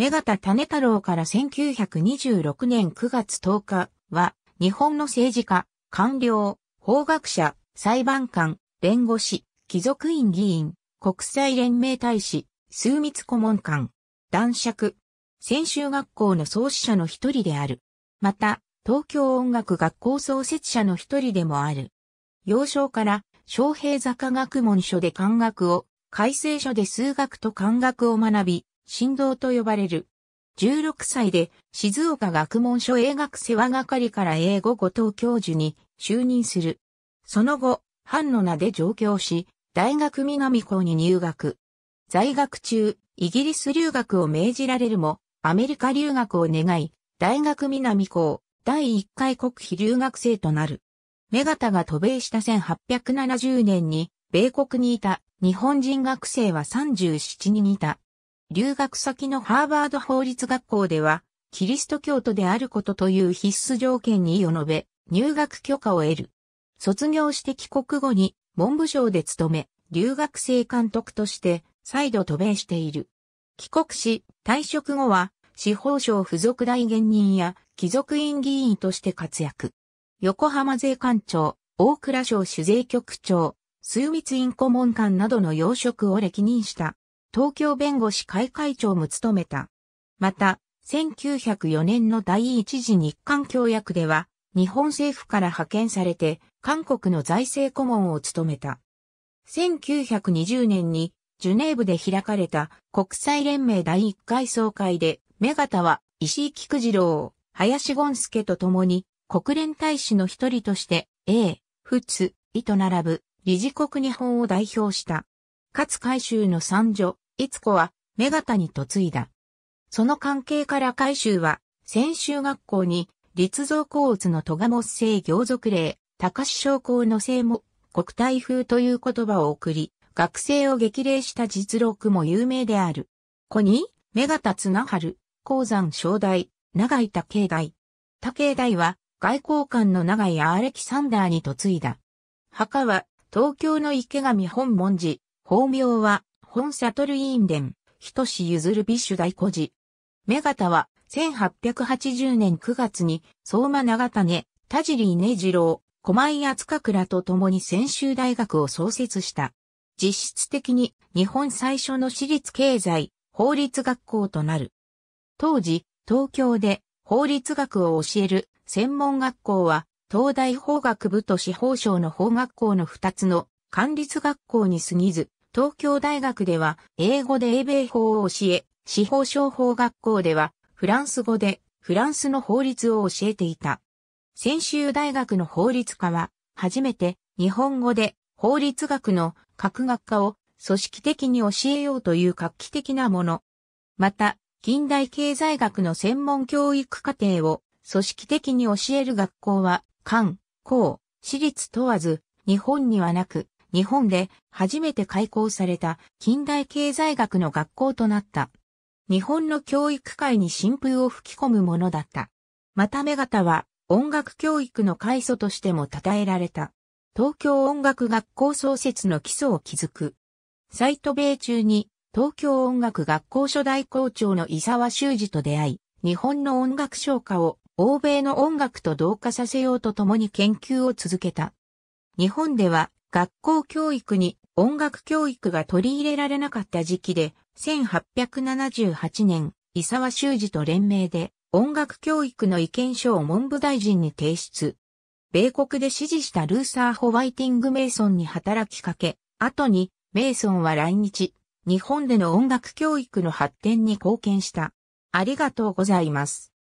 目形種太郎から1926年9月10日は、日本の政治家、官僚、法学者、裁判官、弁護士、貴族院議員、国際連盟大使、枢密顧問官、男爵、専修学校の創始者の一人である。また、東京音楽学校創設者の一人でもある。幼少から、昌平坂学問所で漢学を、改正書で数学と漢学を学び、神道と呼ばれる。16歳で静岡学問所英学世話係から英語後藤教授に就任する。その後、藩の名で上京し、大学南校に入学。在学中、イギリス留学を命じられるも、アメリカ留学を願い、大学南校第1回国費留学生となる。目方が渡米した1870年に、米国にいた日本人学生は37人いた。留学先のハーバード法律学校では、キリスト教徒であることという必須条件に意を述べ、入学許可を得る。卒業して帰国後に文部省で勤め、留学生監督として再度渡米している。帰国し、退職後は司法省付属大元人や貴族院議員として活躍。横浜税官庁、大倉省主税局長、枢密院顧問官などの要職を歴任した。東京弁護士会会長も務めた。また、1904年の第一次日韓協約では、日本政府から派遣されて、韓国の財政顧問を務めた。1920年に、ジュネーブで開かれた国際連盟第一回総会で、目方は石井菊次郎、林権助と共に、国連大使の一人として、A、仏、意と並ぶ、理事国日本を代表した。勝海舟の三女、いつこは、目方に嫁いだ。その関係から海州は、専修学校に、立造高津の戸鴨聖行族令、高志将校の生も、国体風という言葉を送り、学生を激励した実録も有名である。子に、目方綱春、鉱山正大、長井武大。武大は、外交官の長井アレキサンダーに嫁いだ。墓は、東京の池上本門寺、法名は、本悟委員伝、人志譲るビッシュ大孤児。目方は、1880年9月に、相馬長種、田尻根次郎、小井厚倉と共に専修大学を創設した。実質的に、日本最初の私立経済、法律学校となる。当時、東京で法律学を教える専門学校は、東大法学部と司法省の法学校の2つの管理学校に過ぎず、東京大学では英語で英米法を教え、司法商法学校ではフランス語でフランスの法律を教えていた。専修大学の法律科は初めて日本語で法律学の各学科を組織的に教えようという画期的なもの。また、近代経済学の専門教育課程を組織的に教える学校は、官、公、私立問わず、日本にはなく、日本で初めて開校された近代経済学の学校となった。日本の教育界に新風を吹き込むものだった。また目方は音楽教育の開祖としても称えられた。東京音楽学校創設の基礎を築く。サイト米中に東京音楽学校初代校長の伊沢修二と出会い、日本の音楽昇華を欧米の音楽と同化させようとともに研究を続けた。日本では学校教育に音楽教育が取り入れられなかった時期で、1878年、伊沢修二と連名で音楽教育の意見書を文部大臣に提出。米国で支持したルーサー・ホワイティング・メイソンに働きかけ、後にメイソンは来日、日本での音楽教育の発展に貢献した。ありがとうございます。